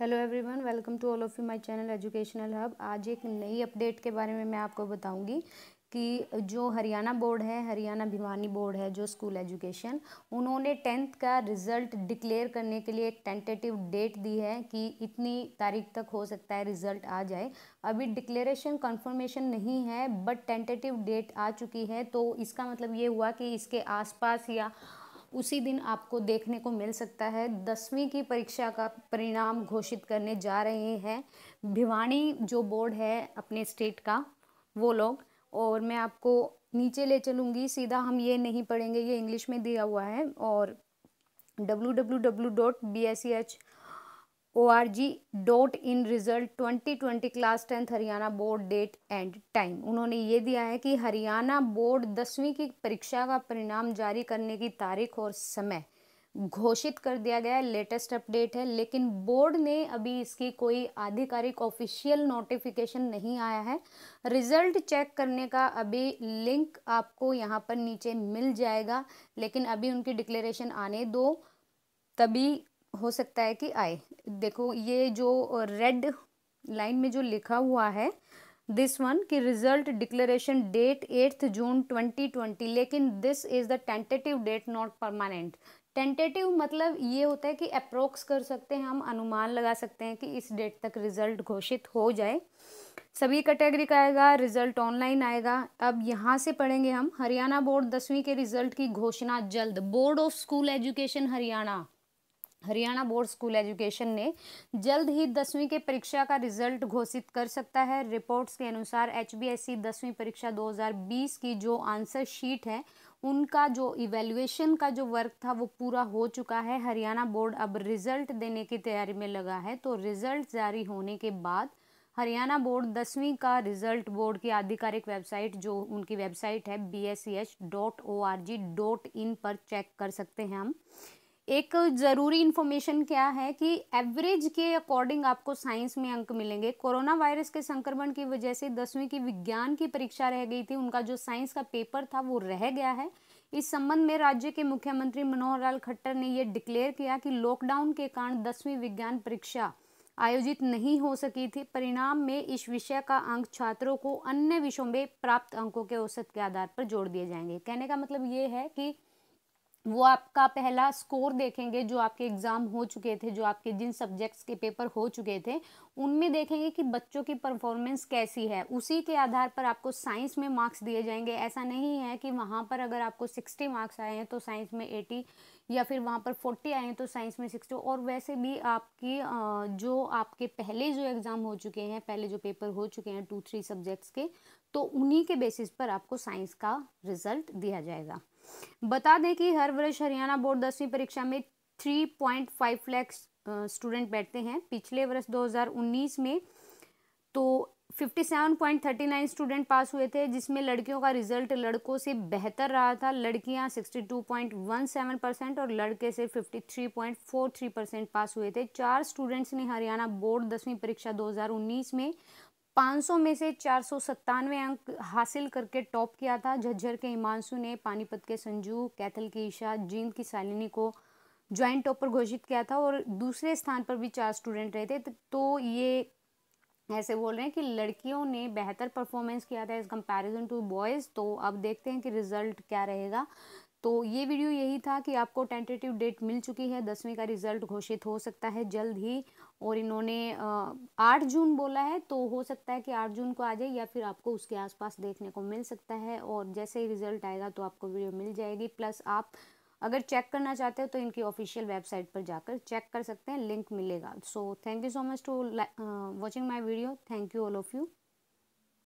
hello everyone welcome to all of you my channel educational hub आज एक नई update के बारे में मैं आपको बताऊंगी कि जो हरियाणा बोर्ड है हरियाणा भिवानी बोर्ड है जो स्कूल एजुकेशन उन्होंने टेंथ का रिज़ल्ट डिक्लेयर करने के लिए एक टेंटेटिव डेट दी है कि इतनी तारीख तक हो सकता है रिज़ल्ट आ जाए अभी डिक्लेरेशन कंफर्मेशन नहीं है बट टेंटेटिव डेट आ चुकी है तो इसका मतलब ये हुआ कि इसके आसपास या उसी दिन आपको देखने को मिल सकता है दसवीं की परीक्षा का परिणाम घोषित करने जा रहे हैं भिवानी जो बोर्ड है अपने स्टेट का वो लोग और मैं आपको नीचे ले चलूँगी सीधा हम ये नहीं पढ़ेंगे ये इंग्लिश में दिया हुआ है और W W W dot B S C H O R G dot in result twenty twenty class tenth Haryana board date and time उन्होंने ये दिया है कि हरियाणा बोर्ड दसवीं की परीक्षा का परिणाम जारी करने की तारीख और समय घोषित कर दिया गया है लेटेस्ट अपडेट है लेकिन बोर्ड ने अभी इसकी कोई आधिकारिक ऑफिशियल नोटिफिकेशन नहीं आया है रिजल्ट चेक करने का अभी लिंक आपको यहाँ पर नीचे मिल जाएगा लेकिन अभी उनकी डिक्लेरेशन आने दो तभी हो सकता है कि आए देखो ये जो रेड लाइन में जो लिखा हुआ है दिस वन कि result declaration date eighth June 2020 लेकिन this is the tentative date not permanent tentative मतलब ये होता है कि अप्रोक्स कर सकते हैं हम अनुमान लगा सकते हैं कि इस डेट तक रिजल्ट घोषित हो जाए सभी कैटेगरी का आएगा रिजल्ट ऑनलाइन आएगा अब यहाँ से पढ़ेंगे हम हरियाणा बोर्ड दसवीं के रिजल्ट की घोषणा जल्द board of school education Haryana Haryana board school education ने जल्द ही दसवीं के परीक्षा का रिजल्ट घोषित कर सकता है रिपोर्ट्स के अनुसार एच बी दसवीं परीक्षा 2020 की जो आंसर शीट है उनका जो इवेल्युएशन का जो वर्क था वो पूरा हो चुका है हरियाणा बोर्ड अब रिजल्ट देने की तैयारी में लगा है तो रिजल्ट जारी होने के बाद हरियाणा बोर्ड दसवीं का रिजल्ट बोर्ड की आधिकारिक वेबसाइट जो उनकी वेबसाइट है बी e पर चेक कर सकते हैं हम एक ज़रूरी इन्फॉर्मेशन क्या है कि एवरेज के अकॉर्डिंग आपको साइंस में अंक मिलेंगे कोरोना वायरस के संक्रमण की वजह से दसवीं की विज्ञान की परीक्षा रह गई थी उनका जो साइंस का पेपर था वो रह गया है इस संबंध में राज्य के मुख्यमंत्री मनोहर लाल खट्टर ने यह डिक्लेयर किया कि लॉकडाउन के कारण दसवीं विज्ञान परीक्षा आयोजित नहीं हो सकी थी परिणाम में इस विषय का अंक छात्रों को अन्य विषयों में प्राप्त अंकों के औसत के आधार पर जोड़ दिए जाएंगे कहने का मतलब ये है कि वो आपका पहला स्कोर देखेंगे जो आपके एग्ज़ाम हो चुके थे जो आपके जिन सब्जेक्ट्स के पेपर हो चुके थे उनमें देखेंगे कि बच्चों की परफॉर्मेंस कैसी है उसी के आधार पर आपको साइंस में मार्क्स दिए जाएंगे ऐसा नहीं है कि वहाँ पर अगर आपको सिक्सटी मार्क्स आए हैं तो साइंस में एटी या फिर वहाँ पर फोर्टी आए हैं तो साइंस में सिक्सटी और वैसे भी आपकी जो आपके पहले जो एग्ज़ाम हो चुके हैं पहले जो पेपर हो चुके हैं टू थ्री सब्जेक्ट्स के तो उन्हीं के बेसिस पर आपको साइंस का रिज़ल्ट दिया जाएगा बता दें कि हर वर्ष हरियाणा बोर्ड दसवीं परीक्षा में 3.5 लाख स्टूडेंट बैठते हैं पिछले वर्ष 2019 में तो 57.39 स्टूडेंट पास हुए थे जिसमें लड़कियों का रिजल्ट लड़कों से बेहतर रहा था लड़कियां 62.17 परसेंट और लड़के से 53.43 परसेंट पास हुए थे चार स्टूडेंट्स ने हरियाणा बोर्ड दसवीं परीक्षा 2019 में 500 में से चार अंक हासिल करके टॉप किया था झज्जर के हिमांशु ने पानीपत के संजू कैथल की ईशा जींद की सालिनी को ज्वाइंट टॉपर घोषित किया था और दूसरे स्थान पर भी चार स्टूडेंट रहे थे तो ये ऐसे बोल रहे हैं कि लड़कियों ने बेहतर परफॉर्मेंस किया था एज़ कंपैरिजन टू बॉयज़ तो अब देखते हैं कि रिज़ल्ट क्या रहेगा तो ये वीडियो यही था कि आपको टेंटेटिव डेट मिल चुकी है दसवीं का रिज़ल्ट घोषित हो सकता है जल्द ही और इन्होंने आठ जून बोला है तो हो सकता है कि आठ जून को आ जाए या फिर आपको उसके आसपास देखने को मिल सकता है और जैसे ही रिज़ल्ट आएगा तो आपको वीडियो मिल जाएगी प्लस आप अगर चेक करना चाहते हो तो इनकी ऑफिशियल वेबसाइट पर जाकर चेक कर सकते हैं लिंक मिलेगा so thank you so much to watching my video thank you all of you